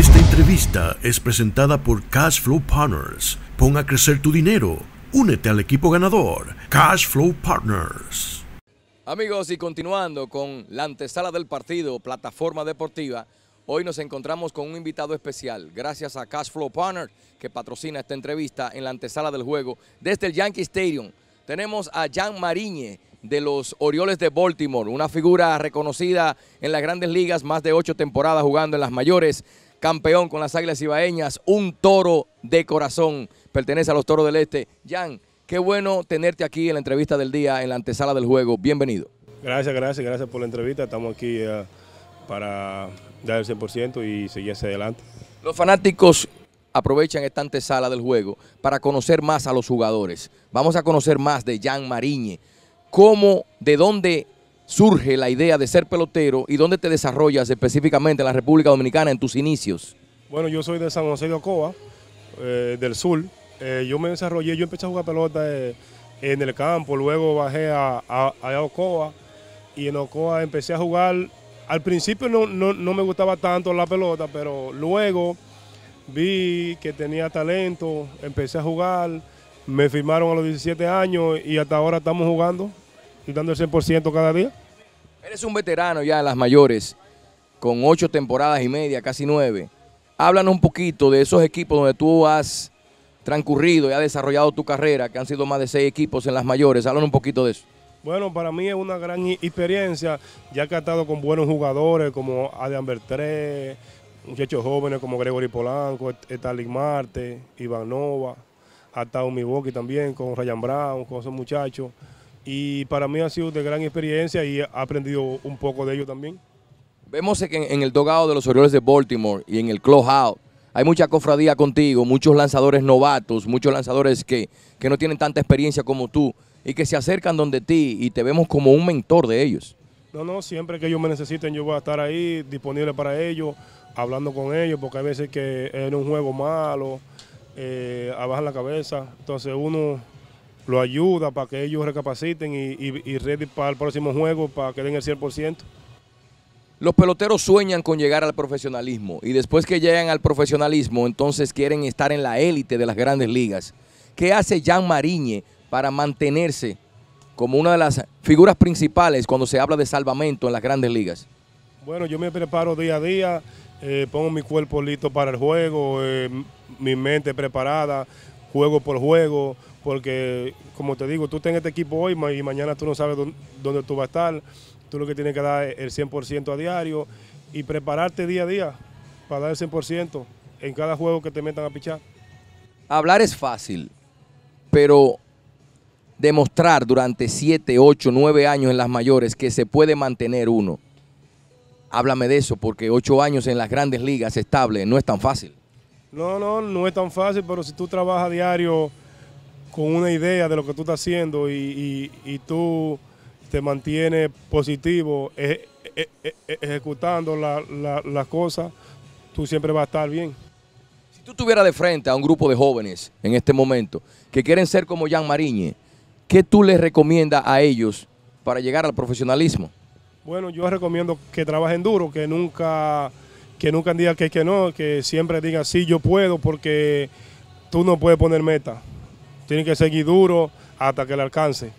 Esta entrevista es presentada por Cash Flow Partners. Pon a crecer tu dinero. Únete al equipo ganador, Cash Flow Partners. Amigos, y continuando con la antesala del partido, Plataforma Deportiva, hoy nos encontramos con un invitado especial, gracias a Cash Flow Partners, que patrocina esta entrevista en la antesala del juego desde el Yankee Stadium. Tenemos a Jan Mariñe, de los Orioles de Baltimore, una figura reconocida en las grandes ligas, más de ocho temporadas jugando en las mayores campeón con las Águilas Ibaeñas, un toro de corazón, pertenece a los Toros del Este. Jan, qué bueno tenerte aquí en la entrevista del día, en la antesala del juego. Bienvenido. Gracias, gracias, gracias por la entrevista. Estamos aquí eh, para dar el 100% y seguirse adelante. Los fanáticos aprovechan esta antesala del juego para conocer más a los jugadores. Vamos a conocer más de Jan Mariñe. ¿Cómo, de dónde surge la idea de ser pelotero y dónde te desarrollas específicamente en la República Dominicana en tus inicios? Bueno, yo soy de San José de Ocoa, eh, del sur. Eh, yo me desarrollé, yo empecé a jugar pelota eh, en el campo, luego bajé a, a, Ocoa y en Ocoa empecé a jugar. Al principio no, no me gustaba tanto la pelota, pero luego vi que tenía talento, empecé a jugar, me firmaron a los 17 años y hasta ahora estamos jugando dando el 100% cada día. Eres un veterano ya de las mayores, con ocho temporadas y media, casi nueve. Háblanos un poquito de esos equipos donde tú has transcurrido y has desarrollado tu carrera, que han sido más de seis equipos en las mayores. Háblanos un poquito de eso. Bueno, para mí es una gran experiencia, ya que he estado con buenos jugadores como Adrián Bertré, muchachos jóvenes como Gregory Polanco, Stalin Marte, Ivanova, mi Umiboki también, con Ryan Brown, con esos muchachos y para mí ha sido de gran experiencia y he aprendido un poco de ello también. Vemos que en, el dogado de los Orioles de Baltimore y en el clubhouse hay mucha cofradía contigo, muchos lanzadores novatos, muchos lanzadores que, no tienen tanta experiencia como tú y que se acercan donde ti y te vemos como un mentor de ellos. No, no, siempre que ellos me necesiten yo voy a estar ahí disponible para ellos, hablando con ellos, porque hay veces que en un juego malo, eh, la cabeza, entonces uno lo ayuda para que ellos recapaciten y, y, ready para el próximo juego, para que den el 100%. Los peloteros sueñan con llegar al profesionalismo y después que llegan al profesionalismo, entonces quieren estar en la élite de las grandes ligas. ¿Qué hace Jan Mariñe para mantenerse como una de las figuras principales cuando se habla de salvamento en las grandes ligas? Bueno, yo me preparo día a día, eh, pongo mi cuerpo listo para el juego, eh, mi mente preparada, juego por juego, porque como te digo, tú estás en este equipo hoy y mañana tú no sabes dónde, tú vas a estar, tú lo que tienes que dar es el 100% a diario y prepararte día a día para dar el 100% en cada juego que te metan a pichar. Hablar es fácil, pero demostrar durante 7, 8, 9 años en las mayores que se puede mantener uno. Háblame de eso, porque ocho años en las grandes ligas estable no es tan fácil. No, no, no es tan fácil, pero si tú trabajas a diario con una idea de lo que tú estás haciendo y, tú te mantienes positivo, e, e, e, ejecutando las cosas, tú siempre vas a estar bien. Si tú estuvieras de frente a un grupo de jóvenes en este momento que quieren ser como Jan Mariñe, ¿qué tú les recomiendas a ellos para llegar al profesionalismo? Bueno, yo recomiendo que trabajen duro, que nunca que nunca diga que, que no, que siempre diga sí, yo puedo, porque tú no puedes poner meta. Tienes que seguir duro hasta que le alcance.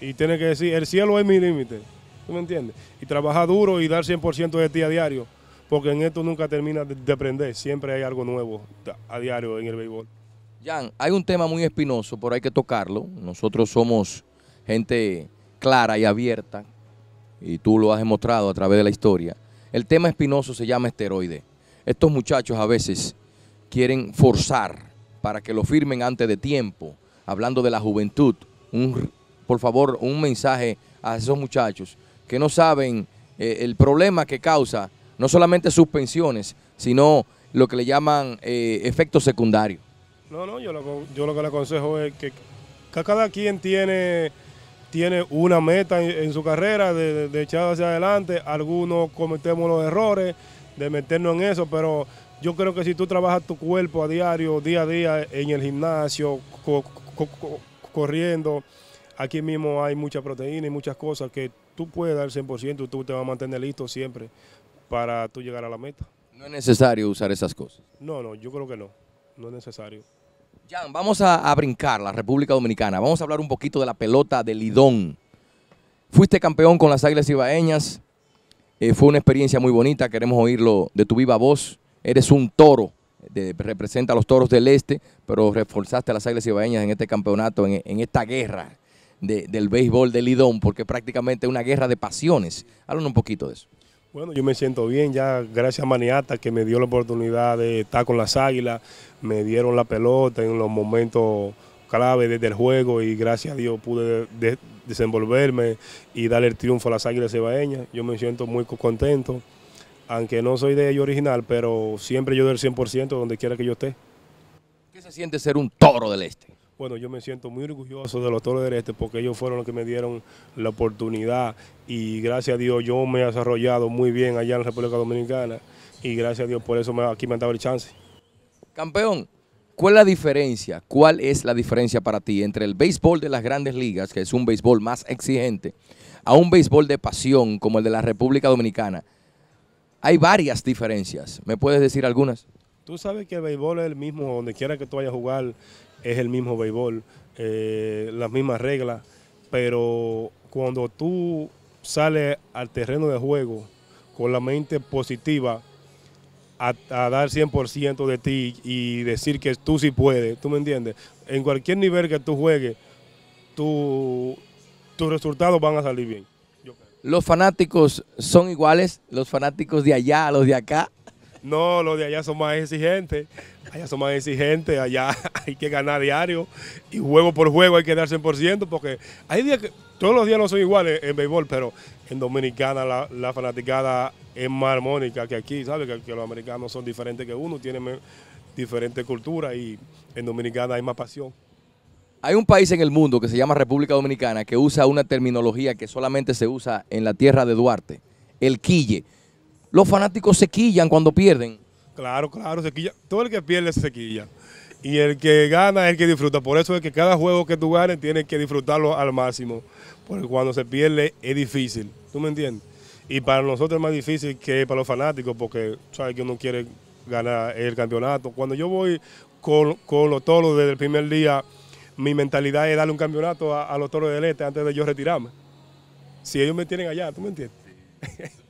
Y tienes que decir, el cielo es mi límite. ¿Tú me entiendes? Y trabajar duro y dar 100% de ti a diario, porque en esto nunca termina de aprender. Siempre hay algo nuevo a diario en el béisbol. Jan, hay un tema muy espinoso, pero hay que tocarlo. Nosotros somos gente clara y abierta, y tú lo has demostrado a través de la historia. El tema espinoso se llama esteroide. Estos muchachos a veces quieren forzar para que lo firmen antes de tiempo, hablando de la juventud. Un, por favor, un mensaje a esos muchachos que no saben eh, el problema que causa no solamente suspensiones, sino lo que le llaman eh, efectos secundarios. No, no, yo lo, yo lo que le aconsejo es que cada quien tiene tiene una meta en, su carrera de, de, hacia adelante. Algunos cometemos los errores de meternos en eso, pero yo creo que si tú trabajas tu cuerpo a diario, día a día, en el gimnasio, corriendo, aquí mismo hay mucha proteína y muchas cosas que tú puedes dar 100%, tú te vas a mantener listo siempre para tú llegar a la meta. ¿No es necesario usar esas cosas? No, no, yo creo que no, no es necesario. Jan, vamos a, brincar la República Dominicana. Vamos a hablar un poquito de la pelota de Lidón. Fuiste campeón con las Águilas Ibaeñas. Eh, fue una experiencia muy bonita. Queremos oírlo de tu viva voz. Eres un toro. representa a los toros del este, pero reforzaste a las Águilas Ibaeñas en este campeonato, en, esta guerra del béisbol de Lidón, porque prácticamente es una guerra de pasiones. Háblanos un poquito de eso. Bueno, yo me siento bien, ya gracias a Maniata que me dio la oportunidad de estar con las águilas, me dieron la pelota en los momentos clave desde el juego y gracias a Dios pude desenvolverme y darle el triunfo a las águilas cebaeñas. Yo me siento muy contento, aunque no soy de ellos original, pero siempre yo del 100% donde quiera que yo esté. ¿Qué se siente ser un toro del este? Bueno, yo me siento muy orgulloso de los toros del este porque ellos fueron los que me dieron la oportunidad y gracias a Dios yo me he desarrollado muy bien allá en la República Dominicana y gracias a Dios por eso me, aquí me han dado el chance. Campeón, ¿cuál es la diferencia? ¿Cuál es la diferencia para ti entre el béisbol de las grandes ligas, que es un béisbol más exigente, a un béisbol de pasión como el de la República Dominicana? Hay varias diferencias. ¿Me puedes decir algunas? Tú sabes que el béisbol es el mismo donde quiera que tú vayas a jugar es el mismo béisbol, eh, las mismas reglas, pero cuando tú sales al terreno de juego con la mente positiva, a, dar 100% de ti y decir que tú sí puedes, ¿tú me entiendes? En cualquier nivel que tú juegues, tus resultados van a salir bien. ¿Los fanáticos son iguales? ¿Los fanáticos de allá los de acá? No, los de allá son más exigentes. Allá son más exigentes, allá hay que ganar diario y juego por juego hay que dar 100% porque hay días que todos los días no son iguales en béisbol, pero en Dominicana la, fanaticada es más armónica que aquí, ¿sabes? Que, los americanos son diferentes que uno, tienen diferente cultura y en Dominicana hay más pasión. Hay un país en el mundo que se llama República Dominicana que usa una terminología que solamente se usa en la tierra de Duarte, el quille. Los fanáticos se quillan cuando pierden. Claro, claro, sequilla. Todo el que pierde se sequilla. Y el que gana es el que disfruta. Por eso es que cada juego que tú ganes tienes que disfrutarlo al máximo. Porque cuando se pierde es difícil. ¿Tú me entiendes? Y para nosotros es más difícil que para los fanáticos porque sabes que uno quiere ganar el campeonato. Cuando yo voy con, los toros desde el primer día, mi mentalidad es darle un campeonato a, los toros del este antes de yo retirarme. Si ellos me tienen allá, ¿tú me entiendes?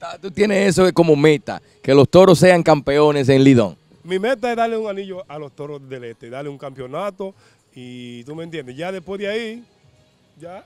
Ah, tú tienes eso como meta, que los toros sean campeones en Lidón. Mi meta es darle un anillo a los toros del este, darle un campeonato y tú me entiendes. Ya después de ahí, ya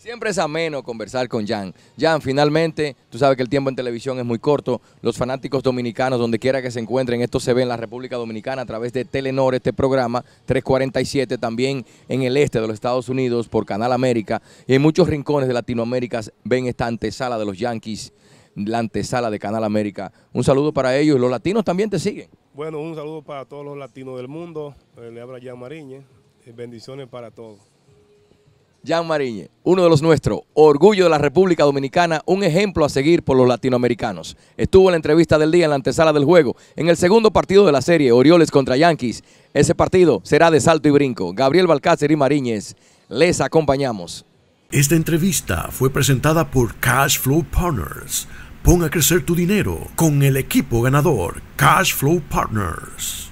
Siempre es ameno conversar con Jan. Jan, finalmente, tú sabes que el tiempo en televisión es muy corto. Los fanáticos dominicanos, donde quiera que se encuentren, esto se ve en la República Dominicana a través de Telenor, este programa 347, también en el este de los Estados Unidos por Canal América. Y en muchos rincones de Latinoamérica ven esta antesala de los Yankees, la antesala de Canal América. Un saludo para ellos. Los latinos también te siguen. Bueno, un saludo para todos los latinos del mundo. Eh, le habla Jan Mariñez. Eh, bendiciones para todos. Jan Mariñe, uno de los nuestros, orgullo de la República Dominicana, un ejemplo a seguir por los latinoamericanos. Estuvo en la entrevista del día en la antesala del juego, en el segundo partido de la serie, Orioles contra Yankees. Ese partido será de salto y brinco. Gabriel Balcácer y Mariñez, les acompañamos. Esta entrevista fue presentada por Cash Flow Partners. Ponga a crecer tu dinero con el equipo ganador, Cash Flow Partners.